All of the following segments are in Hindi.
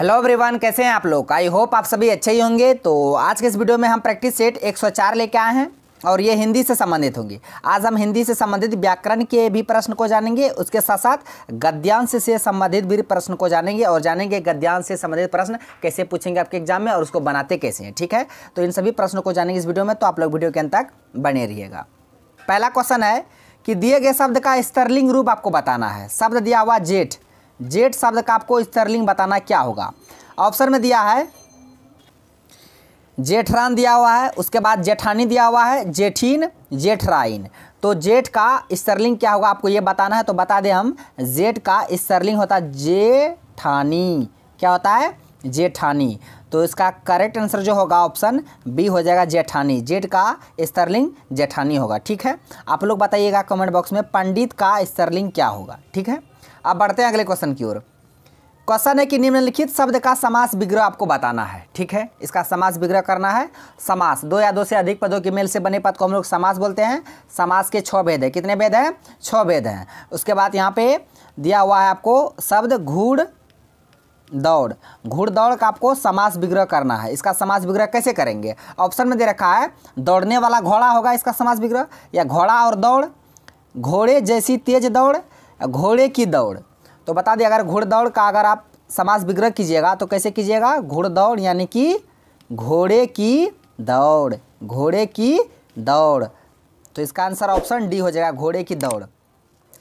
हेलो एवरीवन कैसे हैं आप लोग आई होप आप सभी अच्छे ही होंगे तो आज के इस वीडियो में हम प्रैक्टिस सेट 104 लेके आए हैं और ये हिंदी से संबंधित होंगी आज हम हिंदी से संबंधित व्याकरण के भी प्रश्न को जानेंगे उसके साथ साथ गद्यांश से संबंधित भी प्रश्न को जानेंगे और जानेंगे गद्यांश से संबंधित प्रश्न कैसे पूछेंगे आपके एग्जाम में और उसको बनाते कैसे हैं ठीक है तो इन सभी प्रश्नों को जानेंगे इस वीडियो में तो आप लोग वीडियो के अंत तक बने रहिएगा पहला क्वेश्चन है कि दिए गए शब्द का स्तरलिंग रूप आपको बताना है शब्द दिया हुआ जेठ जेट शब्द का आपको स्टर्लिंग बताना क्या होगा ऑप्शन में दिया है जेठरान दिया हुआ है उसके बाद जेठानी दिया हुआ है जेठीन जेठराइन तो जेट का स्टर्लिंग क्या होगा आपको ये बताना है तो बता दें हम जेट का स्टर्लिंग होता है जेठानी क्या होता है जेठानी तो इसका करेक्ट आंसर जो होगा ऑप्शन बी हो जाएगा जेठानी जेट का स्टर्लिंग जेठानी होगा ठीक है आप लोग बताइएगा कमेंट बॉक्स में पंडित का स्टर्लिंग क्या होगा ठीक है अब बढ़ते हैं अगले क्वेश्चन की ओर क्वेश्चन है कि निम्नलिखित शब्द का समास विग्रह आपको बताना है ठीक है इसका समास विग्रह करना है समास दो या दो से अधिक पदों के मेल से बने पद को हम लोग समास बोलते हैं समास के छः भेद है कितने भेद हैं छः भेद हैं उसके बाद यहाँ पे दिया हुआ है आपको शब्द घूड़ दौड़ घूड़ दौड़ का आपको समास विग्रह करना है इसका समास विग्रह कैसे करेंगे ऑप्शन में दे रखा है दौड़ने वाला घोड़ा होगा इसका समास विग्रह या घोड़ा और दौड़ घोड़े जैसी तेज दौड़ घोड़े की दौड़ तो बता दें अगर घोड़ दौड़ का अगर आप समाज विग्रह कीजिएगा तो कैसे कीजिएगा घोड़ दौड़ यानी कि घोड़े की दौड़ घोड़े की दौड़ तो इसका आंसर ऑप्शन डी हो जाएगा घोड़े की दौड़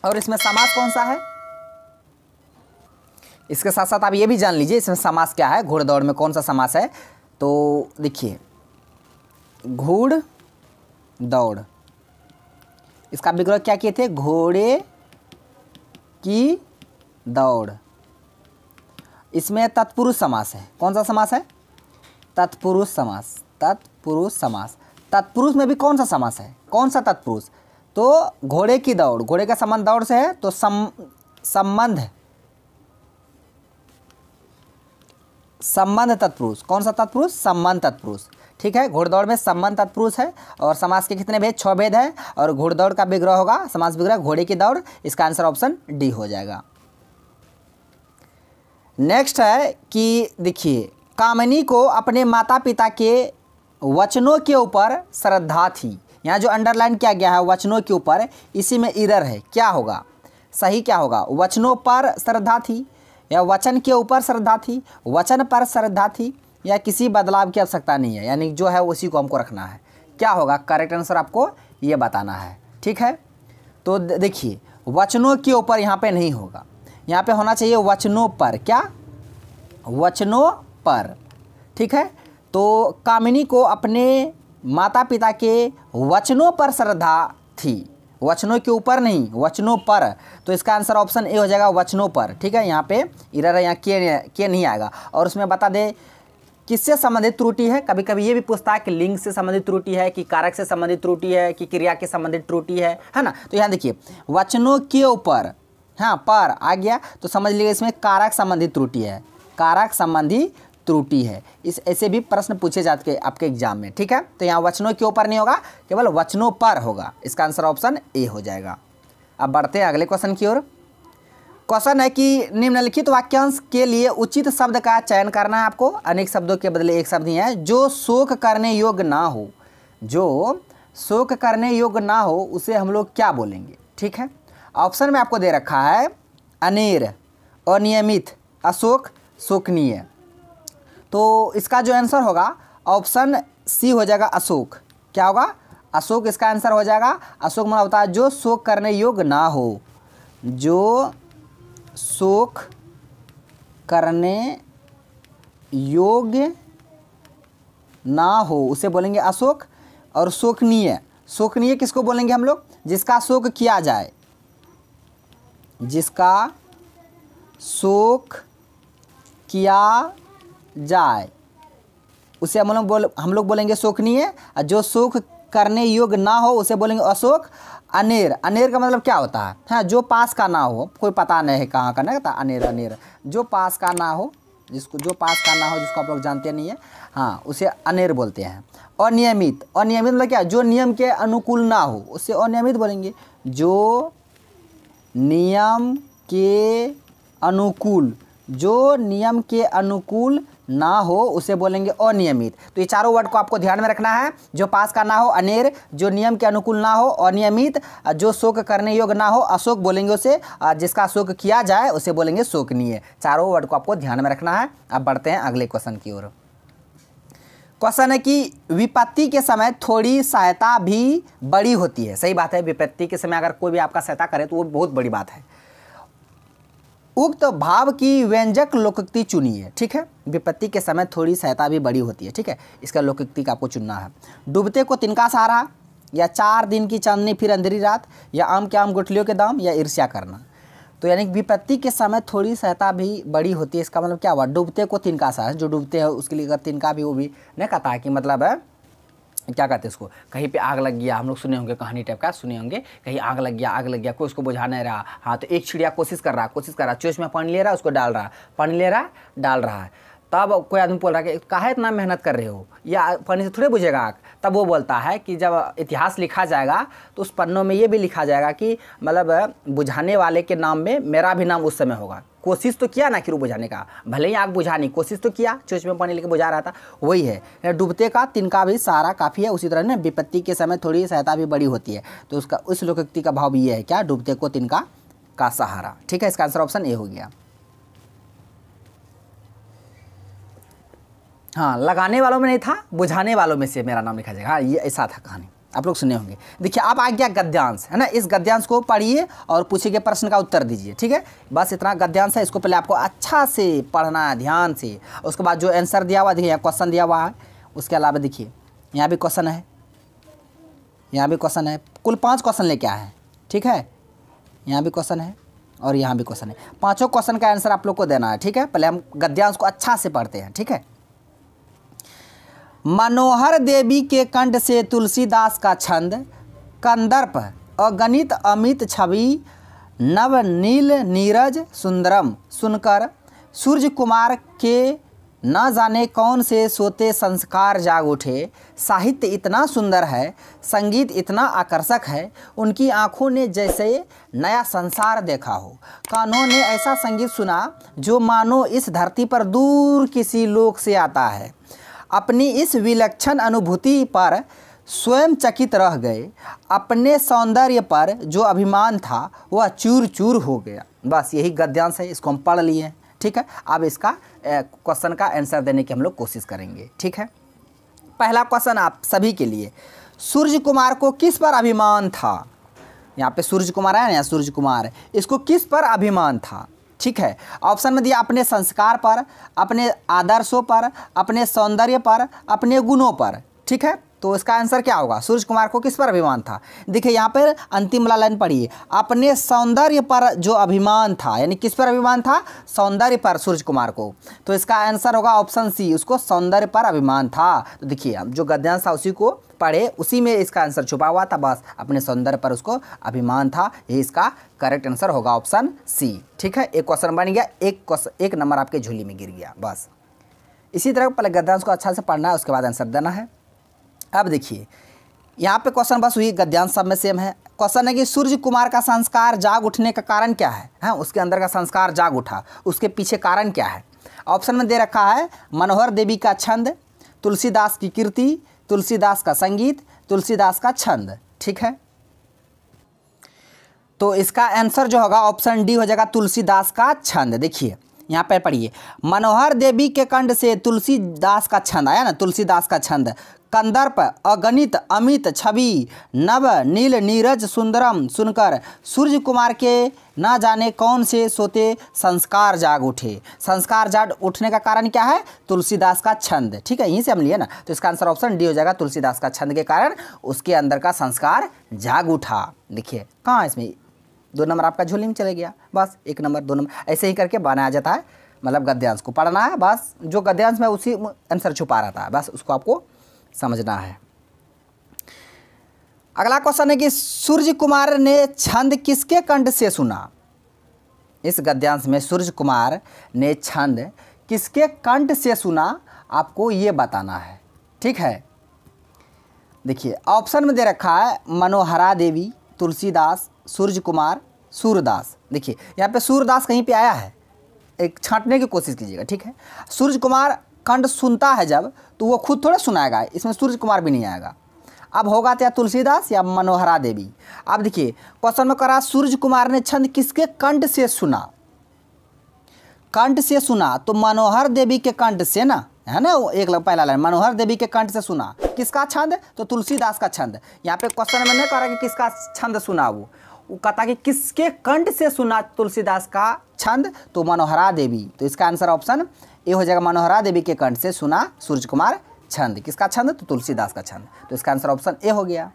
और इसमें समास कौन सा है इसके साथ साथ आप ये भी जान लीजिए इसमें समास क्या है घोड़ दौड़ में कौन सा समास है तो देखिए घोड़ दौड़ इसका विग्रह क्या किए थे घोड़े की दौड़ इसमें तत्पुरुष समास है कौन सा समास है तत्पुरुष समास तत्पुरुष समास तत्पुरुष में भी कौन सा समास है कौन सा तत्पुरुष तो घोड़े की दौड़ घोड़े का संबंध दौड़ से है तो सम संबंध संबंध तत्पुरुष कौन सा तत्पुरुष संबंध तत्पुरुष ठीक है घोड़दौड़ में संबंध तत्पुरुष है और समाज के कितने भेद छः भेद है और घोड़दौड़ का विग्रह होगा समाज विग्रह घोड़े की दौड़ इसका आंसर ऑप्शन डी हो जाएगा नेक्स्ट है कि देखिए कामनी को अपने माता पिता के वचनों के ऊपर श्रद्धा थी यहाँ जो अंडरलाइन किया गया है वचनों के ऊपर इसी में इधर है क्या होगा सही क्या होगा वचनों पर श्रद्धा थी या वचन के ऊपर श्रद्धा थी वचन पर श्रद्धा थी या किसी बदलाव की आवश्यकता नहीं है यानी जो है उसी को हमको रखना है क्या होगा करेक्ट आंसर आपको ये बताना है ठीक है तो देखिए वचनों के ऊपर यहाँ पे नहीं होगा यहाँ पे होना चाहिए वचनों पर क्या वचनों पर ठीक है तो कामिनी को अपने माता पिता के वचनों पर श्रद्धा थी वचनों के ऊपर नहीं वचनों पर तो इसका आंसर ऑप्शन ए हो जाएगा वचनों पर ठीक है यहाँ पे इधर यहाँ के नहीं आएगा और उसमें बता दें किससे संबंधित त्रुटि है कभी कभी ये भी पूछता है कि लिंग से संबंधित त्रुटि है कि कारक से संबंधित त्रुटि है कि क्रिया के संबंधित त्रुटि है है ना तो यहाँ देखिए वचनों के ऊपर हाँ पर आ गया तो समझ लीजिए इसमें कारक संबंधित त्रुटि है कारक संबंधी त्रुटि है इस ऐसे भी प्रश्न पूछे जाते हैं आपके एग्जाम में ठीक है तो यहाँ वचनों के ऊपर नहीं होगा केवल वचनों पर होगा इसका आंसर ऑप्शन ए हो जाएगा अब बढ़ते हैं अगले क्वेश्चन की ओर क्वेश्चन है कि निम्नलिखित वाक्यांश के लिए उचित शब्द का चयन करना है आपको अनेक शब्दों के बदले एक शब्द ही है जो शोक करने योग्य ना हो जो शोक करने योग्य ना हो उसे हम लोग क्या बोलेंगे ठीक है ऑप्शन में आपको दे रखा है अनेर अनियमित अशोक शोकनीय तो इसका जो आंसर होगा ऑप्शन सी हो जाएगा अशोक क्या होगा अशोक इसका आंसर हो जाएगा अशोक मतलब होता है जो शोक करने योग्य ना हो जो शोक करने योग्य ना हो उसे बोलेंगे अशोक और शोकनीय शोकनीय किसको बोलेंगे हम लोग जिसका शोक किया जाए जिसका शोक किया जाए उसे हम लोग बोल हम लोग बोलेंगे शोकनीय और जो शोक करने योग्य ना हो उसे बोलेंगे अशोक अनेर अनेर का मतलब क्या होता है हाँ जो पास का ना हो कोई पता नहीं है कहाँ का ना कहता अनेर अनेर जो पास का ना हो जिसको जो पास का ना हो जिसको आप लोग जानते नहीं है हाँ उसे अनेर बोलते हैं अनियमित अनियमित मतलब क्या जो नियम के अनुकूल ना हो उसे अनियमित बोलेंगे जो नियम के अनुकूल जो नियम के अनुकूल ना हो उसे बोलेंगे अनियमित तो ये चारों वर्ड को आपको ध्यान में रखना है जो पास का ना हो अनेर जो नियम के अनुकूल ना हो अनियमित जो शोक करने योग्य ना हो अशोक बोलेंगे उसे जिसका शोक किया जाए उसे बोलेंगे शोकनीय चारों वर्ड को आपको ध्यान में रखना है अब बढ़ते हैं अगले क्वेश्चन की ओर क्वेश्चन है कि विपत्ति के समय थोड़ी सहायता भी बड़ी होती है सही बात है विपत्ति के समय अगर कोई भी आपका सहायता करे तो वो बहुत बड़ी बात है उक्त भाव की व्यंजक चुनी चुनिए ठीक है विपत्ति के समय थोड़ी सहायता भी बड़ी होती है ठीक है इसका लोकक्ति का आपको चुनना है डूबते को तिनका सहारा या चार दिन की चांदनी फिर अंधेरी रात या आम के आम गुठलियों के दाम या ईर्ष्या करना तो यानी विपत्ति के समय थोड़ी सहायता भी बड़ी होती है इसका मतलब क्या हुआ डूबते को तिनका सहारा जो डूबते हैं उसके लिए अगर तिनका भी वो भी नहीं कहता है कि मतलब है क्या कहते हैं उसको कहीं पे आग लग गया हम लोग सुने होंगे कहानी टाइप का सुने होंगे कहीं आग लग गया आग लग गया कोई उसको बुझा नहीं रहा हाँ तो एक चिड़िया कोशिश कर रहा कोशिश कर रहा चोच में पानी ले रहा उसको डाल रहा पानी ले रहा डाल रहा है तब कोई आदमी बोल रहा है कि कहा इतना मेहनत कर रहे हो या पानी से थोड़े बुझेगा आग तब वो बोलता है कि जब इतिहास लिखा जाएगा तो उस पन्नों में ये भी लिखा जाएगा कि मतलब बुझाने वाले के नाम में मेरा भी नाम उस समय होगा कोशिश तो किया ना कि बुझाने का भले ही आग की कोशिश तो किया चोच में पानी लेके बुझा रहा था वही है डूबते का तिनका भी सहारा काफ़ी है उसी तरह ना विपत्ति के समय थोड़ी सहायता भी बड़ी होती है तो उसका उस लोकोक्ति का भाव ये है क्या डूबते को तिनका का सहारा ठीक है इसका आंसर ऑप्शन ए हो गया हाँ लगाने वालों में नहीं था बुझाने वालों में से मेरा नाम लिखा जाएगा हाँ ये ऐसा था कहानी आप लोग सुने होंगे देखिए अब आ गया गद्यांश है ना इस गद्यांश को पढ़िए और पूछे गए प्रश्न का उत्तर दीजिए ठीक है बस इतना गद्यांश है इसको पहले आपको अच्छा से पढ़ना है ध्यान से उसके बाद जो आंसर दिया हुआ देखिए यहाँ क्वेश्चन दिया हुआ है उसके अलावा देखिए यहाँ भी क्वेश्चन है यहाँ भी क्वेश्चन है कुल पाँच क्वेश्चन लेके आए हैं ठीक है यहाँ भी क्वेश्चन है और यहाँ भी क्वेश्चन है पाँचों क्वेश्चन का आंसर आप लोग को देना है ठीक है पहले हम गद्यांश को अच्छा से पढ़ते हैं ठीक है मनोहर देवी के कंठ से तुलसीदास का छंद कंदर्प अगणित अमित छवि नवनील नीरज सुंदरम सुनकर सूर्य कुमार के न जाने कौन से सोते संस्कार जाग उठे साहित्य इतना सुंदर है संगीत इतना आकर्षक है उनकी आंखों ने जैसे नया संसार देखा हो कानों ने ऐसा संगीत सुना जो मानो इस धरती पर दूर किसी लोक से आता है अपनी इस विलक्षण अनुभूति पर स्वयं चकित रह गए अपने सौंदर्य पर जो अभिमान था वह चूर चूर हो गया बस यही गद्यांश है इसको हम पढ़ लिए हैं ठीक है अब इसका क्वेश्चन का आंसर देने की हम लोग कोशिश करेंगे ठीक है पहला क्वेश्चन आप सभी के लिए सूर्य कुमार को किस पर अभिमान था यहाँ पे सूर्य कुमार है ना सूर्य कुमार इसको किस पर अभिमान था ठीक है ऑप्शन में दिया अपने संस्कार पर अपने आदर्शों पर अपने सौंदर्य पर अपने गुणों पर ठीक है तो इसका आंसर क्या होगा सूर्य कुमार को किस पर अभिमान था देखिए यहाँ पर अंतिम वाला लाइन पढ़िए अपने सौंदर्य पर जो अभिमान था यानी किस पर अभिमान था सौंदर्य पर सूर्य कुमार को तो इसका आंसर होगा ऑप्शन सी उसको सौंदर्य पर अभिमान था तो देखिए हम जो गद्यांश था उसी को पढ़े उसी में इसका आंसर छुपा हुआ था बस अपने सौंदर्य पर उसको अभिमान था ये इसका करेक्ट आंसर होगा ऑप्शन सी ठीक है एक क्वेश्चन बन गया एक क्वेश्चन एक नंबर आपके झूली में गिर गया बस इसी तरह पहले गद्यांश को अच्छा से पढ़ना है उसके बाद आंसर देना है अब देखिए यहाँ पे क्वेश्चन बस हुई गद्यांश सब में सेम है क्वेश्चन है कि सूर्य कुमार का संस्कार जाग उठने का कारण क्या है हाँ उसके अंदर का संस्कार जाग उठा उसके पीछे कारण क्या है ऑप्शन में दे रखा है मनोहर देवी का छंद तुलसीदास की कीर्ति तुलसीदास का संगीत तुलसीदास का छंद ठीक है तो इसका आंसर जो होगा ऑप्शन डी हो जाएगा तुलसीदास का छंद देखिए यहाँ पर पढ़िए मनोहर देवी के कंड से तुलसीदास का छंद आया ना तुलसीदास का छंद कंदर्प अगणित अमित छवि नव नील नीरज सुंदरम सुनकर सूर्य कुमार के ना जाने कौन से सोते संस्कार जाग उठे संस्कार जाग उठने का कारण क्या है तुलसीदास का छंद ठीक है यहीं से हम लिए ना तो इसका आंसर ऑप्शन डी हो जाएगा तुलसीदास का छंद के कारण उसके अंदर का संस्कार जाग उठा देखिए कहाँ इसमें दो नंबर आपका झोली में चले गया बस एक नंबर दो नंबर ऐसे ही करके बनाया जाता है मतलब गद्यांश को पढ़ना है बस जो गद्यांश में उसी आंसर छुपा रहता है बस उसको आपको समझना है अगला क्वेश्चन है कि सूर्य कुमार ने छंद किसके कंठ से सुना इस गद्यांश में सूर्य कुमार ने छंद किसके कंठ से सुना आपको ये बताना है ठीक है देखिए ऑप्शन में दे रखा है मनोहरा देवी तुलसीदास सूर्य कुमार सूरदास देखिए यहाँ पे सूरदास कहीं पे आया है एक छांटने की कोशिश कीजिएगा ठीक है सूर्य कुमार कंड सुनता है जब तो वो खुद थोड़ा सुनाएगा इसमें सूर्य कुमार भी नहीं आएगा अब होगा तो या तुलसीदास या मनोहरा देवी अब देखिए क्वेश्चन में करा सूर्य कुमार ने छंद किसके कंठ से सुना कंठ से सुना तो मनोहर देवी के कंठ से ना है ना एक पहला लाइन मनोहर देवी के कंठ से सुना किसका छंद तो तुलसीदास का छंद यहाँ पे क्वेश्चन में नहीं करा कि किसका छंद सुना वो वो कहता कि किसके कंठ से सुना तुलसीदास का छंद तो मनोहरा देवी तो इसका आंसर ऑप्शन ए हो जाएगा मनोहरा देवी के कंठ से सुना सूर्य कुमार छंद किसका छंद तो तुलसीदास का छंद तो इसका आंसर ऑप्शन ए हो गया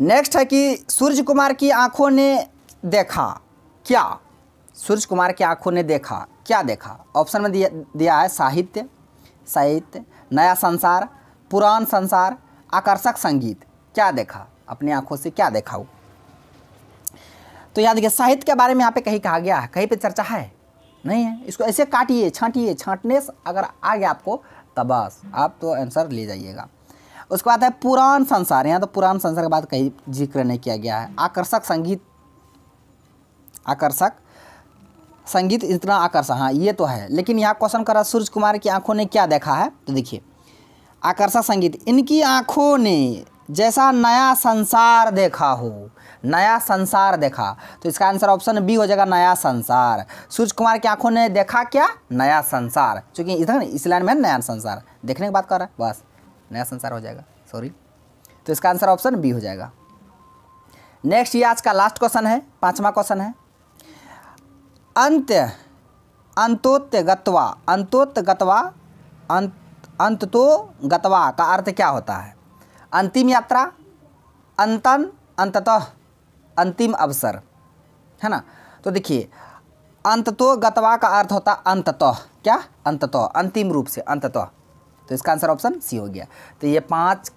नेक्स्ट है कि सूर्य कुमार की आंखों ने देखा क्या सूर्य कुमार की आंखों ने देखा क्या देखा ऑप्शन में दिया दिया है साहित्य साहित्य नया संसार पुरान संसार आकर्षक संगीत क्या देखा अपने आंखों से क्या देखा हो तो याद रखिए साहित्य के बारे में यहाँ पे कहीं कहा गया है कहीं पे चर्चा है नहीं है इसको ऐसे काटिए छांटिए छांटने से अगर आ गया आपको तब बस आप तो आंसर ले जाइएगा उसके बाद है पुराण संसार यहाँ तो पुराण संसार के बाद कहीं जिक्र नहीं किया गया है आकर्षक संगीत आकर्षक संगीत इतना आकर्षक हाँ ये तो है लेकिन यहाँ क्वेश्चन कर रहा सूर्य कुमार की आंखों ने क्या देखा है तो देखिए आकर्षक संगीत इनकी आंखों ने जैसा नया संसार देखा हो नया संसार देखा तो इसका आंसर ऑप्शन बी हो जाएगा नया संसार सूर्य कुमार की आंखों ने देखा क्या नया संसार चूंकि इधर इस लाइन में नया संसार देखने की बात कर रहा है बस नया संसार हो जाएगा सॉरी तो इसका आंसर ऑप्शन बी हो जाएगा नेक्स्ट ये आज का लास्ट क्वेश्चन है पांचवा क्वेश्चन है अंत्य अंतोत्त गत्वा अंतोत्त गत्वा अंत अंत तो गतवा का अर्थ क्या होता है अंतिम यात्रा अंतन अंततः अंतिम अवसर है ना तो देखिए अंततो गतवा का अर्थ होता अंततः क्या अंततः अंतिम रूप से अंततः तो इसका आंसर ऑप्शन सी हो गया तो ये पांच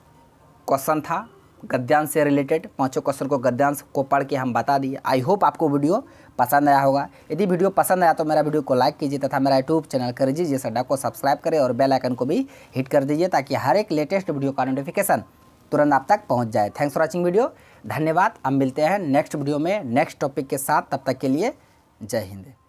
क्वेश्चन था गद्यांश से रिलेटेड पांचों क्वेश्चन को गद्यांश को पढ़ के हम बता दिए आई होप आपको वीडियो पसंद आया होगा यदि वीडियो पसंद आया तो मेरा वीडियो को लाइक कीजिए तथा मेरा यूट्यूब चैनल कर दीजिए सड्डा को सब्सक्राइब करें और बेल आइकन को भी हिट कर दीजिए ताकि हर एक लेटेस्ट वीडियो का नोटिफिकेशन तुरंत आप तक पहुँच जाए थैंक्स फॉर वॉचिंग वीडियो धन्यवाद अब मिलते हैं नेक्स्ट वीडियो में नेक्स्ट टॉपिक के साथ तब तक के लिए जय हिंद